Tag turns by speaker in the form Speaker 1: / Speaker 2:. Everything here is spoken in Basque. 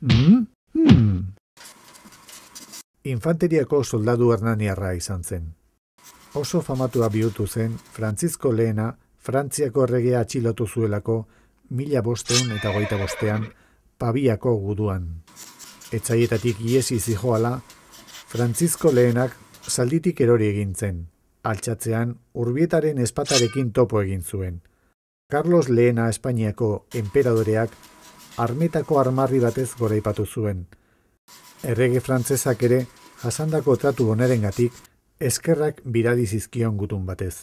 Speaker 1: Mm-hmm. Hmm.
Speaker 2: Infanteriako soldadu hernaniarra izan zen. Oso famatua bihurtu zen, Frantzizko lehena, Frantziako erregea atxilotu zuelako, mila bosteun eta goita bostean, pabiako guduan. Etzaietatik iesi zijoala, Franzisko lehenak salditik erori egintzen. zen. Altxatzean, urbietaren espatarekin topo egin zuen. Carlos Lehena Espainiako emperadoreak armetako armarri batez goraipatu zuen. Errege frantsesak ere jasandako tratu onerengatik eskerrak bidali zizkion gutun batez.